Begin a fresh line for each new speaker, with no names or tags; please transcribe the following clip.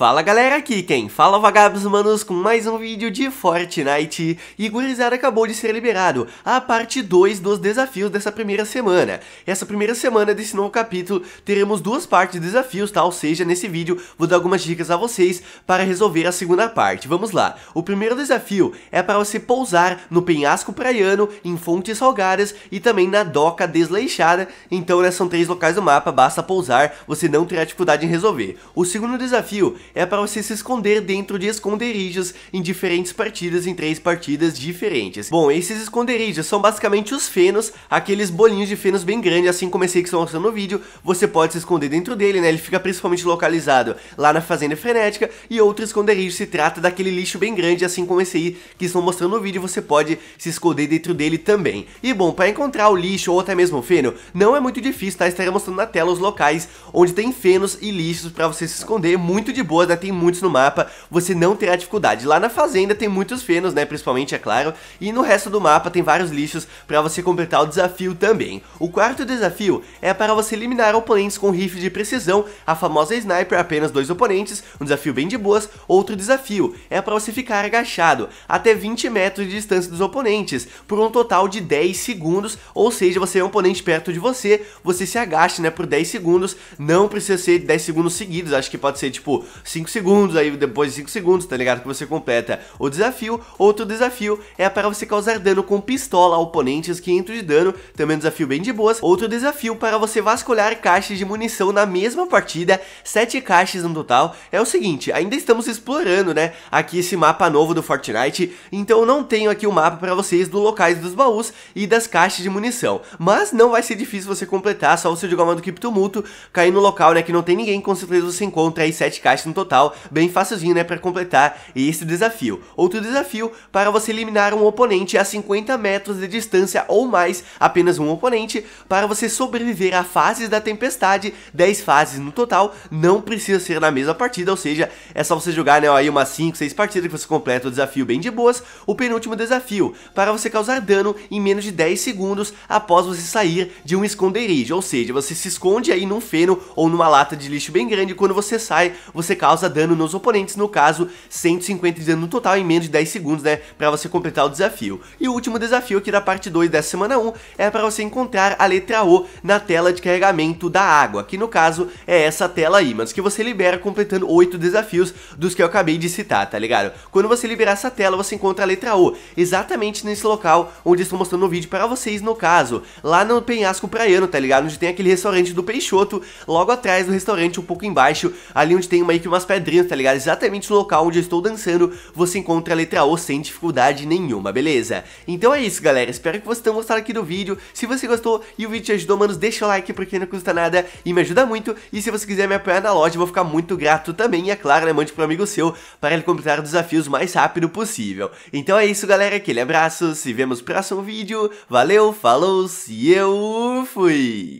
Fala galera, aqui quem fala é vagabos manos com mais um vídeo de Fortnite e gurizada acabou de ser liberado a parte 2 dos desafios dessa primeira semana. Essa primeira semana desse novo capítulo teremos duas partes de desafios, tá? Ou seja, nesse vídeo vou dar algumas dicas a vocês para resolver a segunda parte. Vamos lá, o primeiro desafio é para você pousar no penhasco praiano, em fontes salgadas e também na doca desleixada, então né, são três locais do mapa, basta pousar, você não terá dificuldade em resolver. O segundo desafio é para você se esconder dentro de esconderijos em diferentes partidas, em três partidas diferentes. Bom, esses esconderijos são basicamente os fenos, aqueles bolinhos de fenos bem grandes, assim como esse que estão mostrando no vídeo, você pode se esconder dentro dele, né, ele fica principalmente localizado lá na Fazenda Frenética, e outro esconderijo se trata daquele lixo bem grande, assim como esse aí que estão mostrando no vídeo, você pode se esconder dentro dele também. E bom, para encontrar o lixo ou até mesmo o feno, não é muito difícil, tá, estarei mostrando na tela os locais onde tem fenos e lixos para você se esconder, muito de boa Moana tem muitos no mapa, você não terá dificuldade. Lá na fazenda tem muitos fenos, né, principalmente, é claro, e no resto do mapa tem vários lixos para você completar o desafio também. O quarto desafio é para você eliminar oponentes com rifle de precisão, a famosa sniper, apenas dois oponentes, um desafio bem de boas. Outro desafio é para você ficar agachado até 20 metros de distância dos oponentes, por um total de 10 segundos, ou seja, você é um oponente perto de você, você se agacha, né, por 10 segundos, não precisa ser 10 segundos seguidos, acho que pode ser tipo 5 segundos, aí depois de 5 segundos, tá ligado? Que você completa o desafio. Outro desafio é para você causar dano com pistola a oponentes, 500 de dano, também é um desafio bem de boas. Outro desafio para você vasculhar caixas de munição na mesma partida, 7 caixas no total. É o seguinte, ainda estamos explorando, né, aqui esse mapa novo do Fortnite, então eu não tenho aqui o um mapa para vocês dos locais dos baús e das caixas de munição. Mas não vai ser difícil você completar, só você jogar uma do Criptomuto, cair no local, né, que não tem ninguém, com certeza você encontra aí 7 caixas no total, bem facilzinho, né, para completar esse desafio. Outro desafio para você eliminar um oponente a 50 metros de distância ou mais, apenas um oponente, para você sobreviver a fases da tempestade, 10 fases no total, não precisa ser na mesma partida, ou seja, é só você jogar, né, aí umas 5, 6 partidas que você completa o desafio bem de boas. O penúltimo desafio, para você causar dano em menos de 10 segundos após você sair de um esconderijo, ou seja, você se esconde aí num feno ou numa lata de lixo bem grande, e quando você sai, você causa dano nos oponentes, no caso 150 de dano no total em menos de 10 segundos, né, pra você completar o desafio. E o último desafio aqui da parte 2 dessa semana 1 é para você encontrar a letra O na tela de carregamento da água, que no caso é essa tela aí, mas que você libera completando 8 desafios dos que eu acabei de citar, tá ligado? Quando você liberar essa tela, você encontra a letra O, exatamente nesse local onde estou mostrando o vídeo para vocês, no caso, lá no penhasco praiano, tá ligado? Onde tem aquele restaurante do Peixoto, logo atrás do restaurante, um pouco embaixo, ali onde tem uma equipe umas pedrinhas, tá ligado? Exatamente no local onde eu estou dançando, você encontra a letra O sem dificuldade nenhuma, beleza? Então é isso, galera. Espero que vocês tenham gostado aqui do vídeo. Se você gostou e o vídeo te ajudou, mano, deixa o like porque não custa nada e me ajuda muito. E se você quiser me apoiar na loja, eu vou ficar muito grato também. E é claro, né, mande pro amigo seu para ele completar os desafios o mais rápido possível. Então é isso, galera. Aquele abraço. Se vemos no próximo vídeo. Valeu, falou, se eu fui!